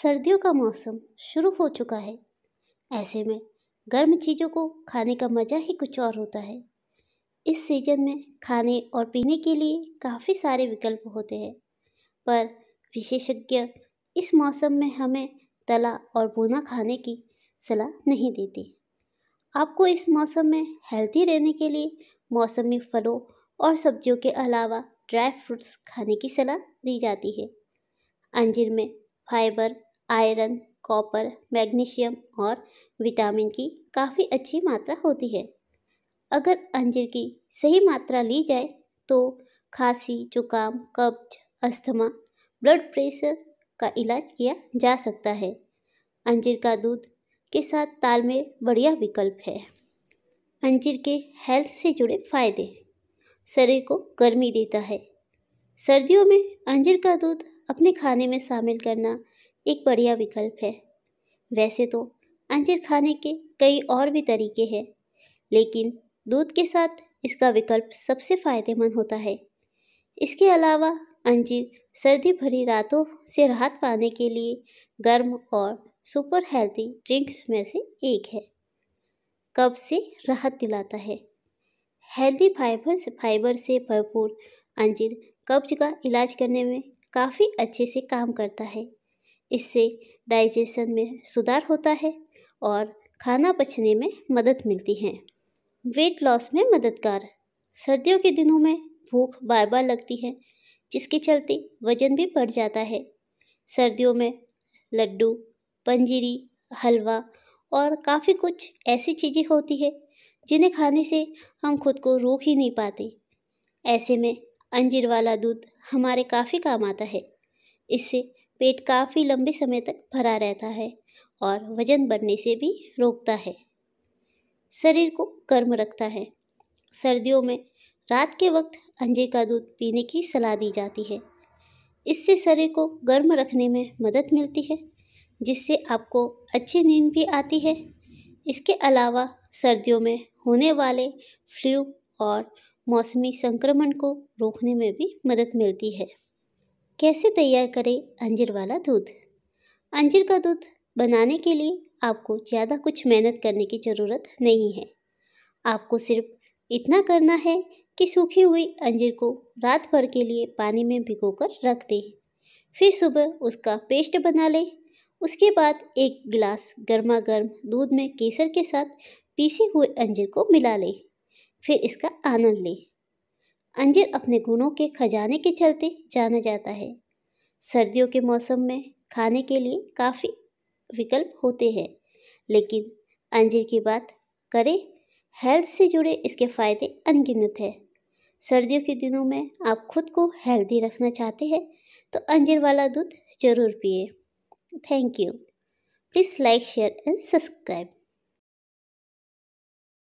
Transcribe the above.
सर्दियों का मौसम शुरू हो चुका है ऐसे में गर्म चीज़ों को खाने का मज़ा ही कुछ और होता है इस सीज़न में खाने और पीने के लिए काफ़ी सारे विकल्प होते हैं पर विशेषज्ञ इस मौसम में हमें तला और बुना खाने की सलाह नहीं देते आपको इस मौसम में हेल्थी रहने के लिए मौसमी फलों और सब्जियों के अलावा ड्राई फ्रूट्स खाने की सलाह दी जाती है अंजीर में फाइबर आयरन कॉपर मैग्नीशियम और विटामिन की काफ़ी अच्छी मात्रा होती है अगर अंजीर की सही मात्रा ली जाए तो खांसी जुकाम कब्ज अस्थमा ब्लड प्रेशर का इलाज किया जा सकता है अंजीर का दूध के साथ तालमेल बढ़िया विकल्प है अंजीर के हेल्थ से जुड़े फायदे शरीर को गर्मी देता है सर्दियों में अंजीर का दूध अपने खाने में शामिल करना एक बढ़िया विकल्प है वैसे तो अंजीर खाने के कई और भी तरीके हैं लेकिन दूध के साथ इसका विकल्प सबसे फ़ायदेमंद होता है इसके अलावा अंजीर सर्दी भरी रातों से राहत पाने के लिए गर्म और सुपर हेल्दी ड्रिंक्स में से एक है कब्ज से राहत दिलाता है हेल्दी फाइबर से फाइबर से भरपूर अंजीर कब्ज का इलाज करने में काफ़ी अच्छे से काम करता है इससे डाइजेशन में सुधार होता है और खाना पचने में मदद मिलती है वेट लॉस में मददगार सर्दियों के दिनों में भूख बार बार लगती है जिसके चलते वजन भी बढ़ जाता है सर्दियों में लड्डू पंजीरी हलवा और काफ़ी कुछ ऐसी चीज़ें होती है जिन्हें खाने से हम खुद को रोक ही नहीं पाते ऐसे में अंजीर वाला दूध हमारे काफ़ी काम आता है इससे पेट काफ़ी लंबे समय तक भरा रहता है और वज़न बढ़ने से भी रोकता है शरीर को गर्म रखता है सर्दियों में रात के वक्त अंजीर का दूध पीने की सलाह दी जाती है इससे शरीर को गर्म रखने में मदद मिलती है जिससे आपको अच्छी नींद भी आती है इसके अलावा सर्दियों में होने वाले फ्लू और मौसमी संक्रमण को रोकने में भी मदद मिलती है कैसे तैयार करें अंजीर वाला दूध अंजीर का दूध बनाने के लिए आपको ज़्यादा कुछ मेहनत करने की ज़रूरत नहीं है आपको सिर्फ इतना करना है कि सूखी हुई अंजीर को रात भर के लिए पानी में भिगोकर रख दें फिर सुबह उसका पेस्ट बना लें उसके बाद एक गिलास गर्मा गर्म दूध में केसर के साथ पीसे हुए अंजीर को मिला लें फिर इसका आनंद लें अंजीर अपने गुणों के खजाने के चलते जाना जाता है सर्दियों के मौसम में खाने के लिए काफ़ी विकल्प होते हैं लेकिन अंजीर की बात करें हेल्थ से जुड़े इसके फ़ायदे अनगिनत हैं सर्दियों के दिनों में आप खुद को हेल्दी रखना चाहते हैं तो अंजीर वाला दूध ज़रूर पिए thank you please like share and subscribe